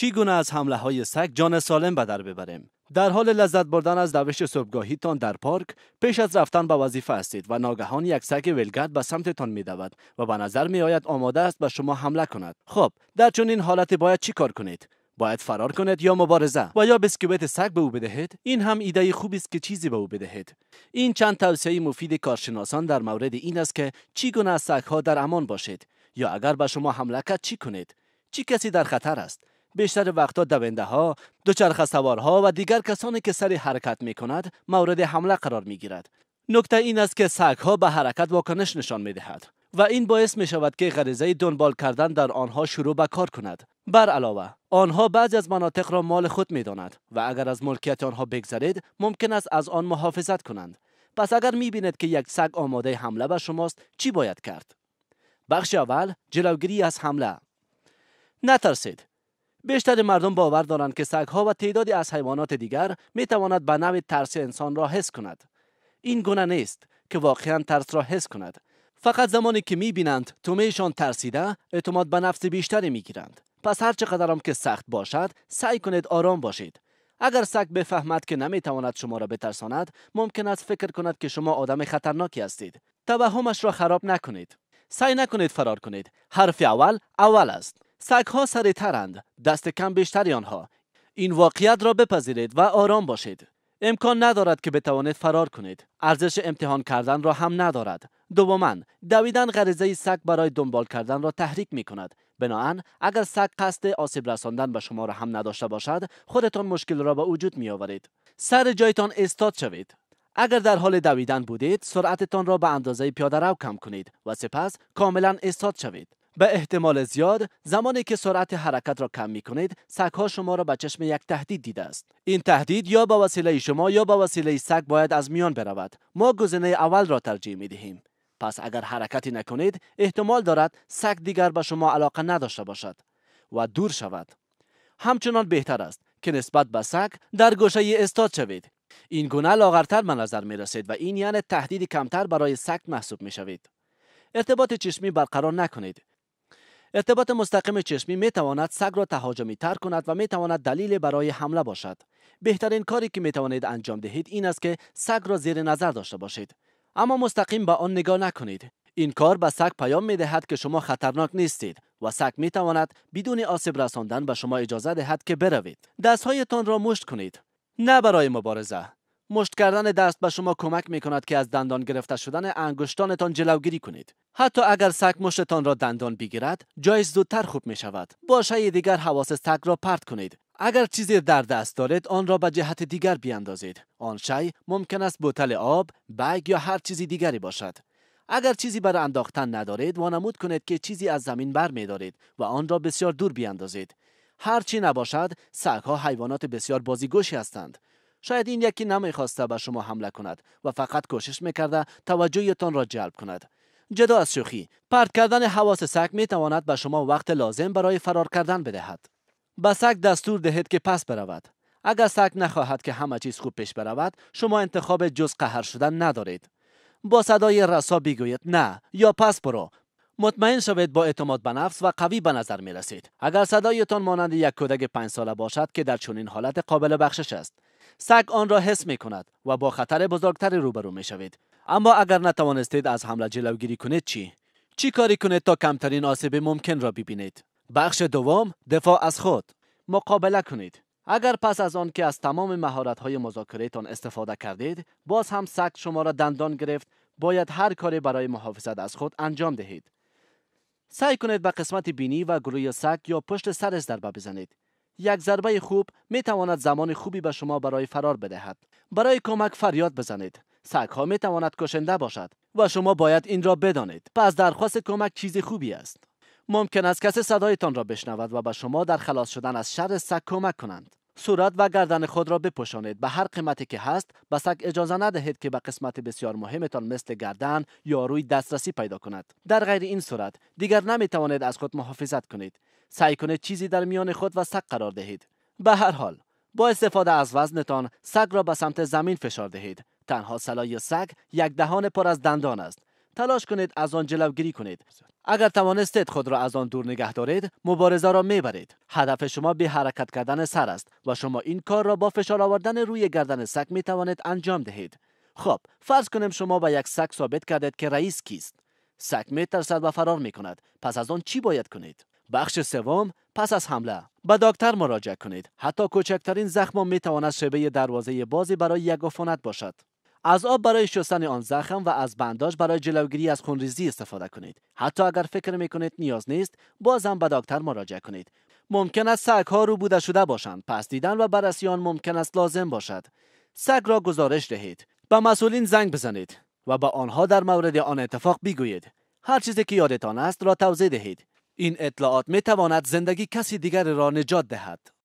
چی گونه از حمله های سگ جان سالم به در ببریم در حال لذت بردن از صبحگاهی تان در پارک پیش از رفتن به وظیفه هستید و ناگهان یک سگ ولگرد به سمتتان می دود و به نظر می آید آماده است به شما حمله کند خب در چنین حالت باید چی کار کنید باید فرار کنید یا مبارزه و یا بسکویت سگ به او بدهید این هم ایده خوبی است که چیزی به او بدهید این چند توصیه مفید کارشناسان در مورد این است که چی گونه از ها در امان باشید یا اگر به شما حمله کرد چی کنید چی کسی در خطر است بیشتر وقتا دونده ها، دوچرخ سوارها و دیگر کسانی که سری حرکت می کند مورد حمله قرار می گیرد. نکته این است که سگ ها به حرکت واکنش نشان می دهد و این باعث می شود که غریزه دنبال کردن در آنها شروع به کار کند. بر علاوه آنها بعضی از مناطق را مال خود می داند و اگر از ملکیت آنها بگذرید ممکن است از آن محافظت کنند. پس اگر می بینید که یک سگ آماده حمله به شماست چی باید کرد؟ بخش اول جلوگیری از حمله نترسید بیشتر مردم باور دارند که سگها و تعدادی از حیوانات دیگر می تواند به نوع ترس انسان را حس کند این گونه نیست که واقعا ترس را حس کند فقط زمانی که می بینند تومهشان ترسیده اعتماد به نفس بیشتری می گیرند پس هر چقدر هم که سخت باشد سعی کنید آرام باشید اگر سگ بفهمد که تواند شما را بترساند ممکن است فکر کند که شما آدم خطرناکی هستید توهمش را خراب نکنید سعی نکنید فرار کنید حرف اول اول است سگها سری ترند دست کم بیشتری آنها این واقعیت را بپذیرید و آرام باشید امکان ندارد که بتوانید فرار کنید ارزش امتحان کردن را هم ندارد دوما دویدن غریزه سگ برای دنبال کردن را تحریک می کند بناهن اگر سگ قصد آسیب رساندن به شما را هم نداشته باشد خودتان مشکل را به وجود می آورید سر جایتان استاد شوید اگر در حال دویدن بودید سرعتتان را به اندازه پیاده رو کم کنید و سپس کاملا استاد شوید به احتمال زیاد زمانی که سرعت حرکت را کم می کنید ها شما را به چشم یک تهدید دیده است این تهدید یا با وسیله شما یا با وسیله سگ باید از میان برود ما گزینه اول را ترجیح می دهیم پس اگر حرکتی نکنید احتمال دارد سگ دیگر به شما علاقه نداشته باشد و دور شود همچنان بهتر است که نسبت به سگ در گوشه استاد شوید این گونه لاغرتر به نظر می رسید و این یعنی تهدید کمتر برای سگ محسوب می شوید ارتباط چشمی برقرار نکنید ارتباط مستقیم چشمی می تواند سگ را تهاجمی تر کند و می تواند دلیل برای حمله باشد. بهترین کاری که می توانید انجام دهید این است که سگ را زیر نظر داشته باشید. اما مستقیم به آن نگاه نکنید. این کار به سگ پیام می دهد که شما خطرناک نیستید و سگ می تواند بدون آسیب رساندن به شما اجازه دهد که بروید. دستهایتان را مشت کنید. نه برای مبارزه مشت کردن دست به شما کمک می کند که از دندان گرفته شدن انگشتانتان جلوگیری کنید. حتی اگر سگ مشتتان را دندان بگیرد، جای زودتر خوب می شود. با دیگر حواس سگ را پرت کنید. اگر چیزی در دست دارید آن را به جهت دیگر بیاندازید. آن شی ممکن است بوتل آب، بگ یا هر چیزی دیگری باشد. اگر چیزی برای انداختن ندارید وانمود کنید که چیزی از زمین برمیدارید و آن را بسیار دور بیاندازید هر چی نباشد سگها حیوانات بسیار بازیگوشی هستند شاید این یکی نمیخواسته به شما حمله کند و فقط کوشش میکرده توجهتان را جلب کند جدا از شوخی پرت کردن حواس سگ میتواند به شما وقت لازم برای فرار کردن بدهد به سگ دستور دهید که پس برود اگر سگ نخواهد که همه چیز خوب پیش برود شما انتخاب جز قهر شدن ندارید با صدای رسا بگویید نه یا پس برو مطمئن شوید با اعتماد به نفس و قوی به نظر می رسید. اگر صدایتان مانند یک کودک پنج ساله باشد که در چنین حالت قابل بخشش است. سگ آن را حس می کند و با خطر بزرگتر روبرو می شود. اما اگر نتوانستید از حمله جلوگیری کنید چی چی کاری کنید تا کمترین آسیب ممکن را ببینید بخش دوم دفاع از خود مقابله کنید اگر پس از آن که از تمام مهارت های تان استفاده کردید باز هم سگ شما را دندان گرفت باید هر کاری برای محافظت از خود انجام دهید سعی کنید به قسمت بینی و گروه سگ یا پشت سرش ضربه بزنید یک ضربه خوب می تواند زمان خوبی به شما برای فرار بدهد برای کمک فریاد بزنید سگ ها می تواند کشنده باشد و شما باید این را بدانید پس درخواست کمک چیز خوبی است ممکن است کسی صدایتان را بشنود و به شما در خلاص شدن از شر سگ کمک کنند صورت و گردن خود را بپوشانید به هر قیمتی که هست به سگ اجازه ندهید که به قسمت بسیار مهمتان مثل گردن یا روی دسترسی پیدا کند در غیر این صورت دیگر نمی توانید از خود محافظت کنید سعی کنید چیزی در میان خود و سگ قرار دهید به هر حال با استفاده از وزنتان سگ را به سمت زمین فشار دهید تنها سلای سگ یک دهان پر از دندان است تلاش کنید از آن جلوگیری کنید اگر توانستید خود را از آن دور نگه دارید مبارزه را میبرید هدف شما به حرکت کردن سر است و شما این کار را با فشار آوردن روی گردن سگ می توانید انجام دهید خب فرض کنیم شما با یک سگ ثابت کردید که رئیس کیست سگ میترسد و فرار می کند پس از آن چی باید کنید بخش سوم پس از حمله به دکتر مراجعه کنید حتی کوچکترین زخم می تواند شبه دروازه بازی برای یک افونت باشد از آب برای شستن آن زخم و از بنداش برای جلوگیری از خونریزی استفاده کنید حتی اگر فکر می کنید نیاز نیست باز هم به دکتر مراجعه کنید ممکن است سگ ها رو بوده شده باشند پس دیدن و بررسی آن ممکن است لازم باشد سگ را گزارش دهید به مسئولین زنگ بزنید و به آنها در مورد آن اتفاق بگویید هر چیزی که یادتان است را توضیح دهید این اطلاعات می تواند زندگی کسی دیگر را نجات دهد.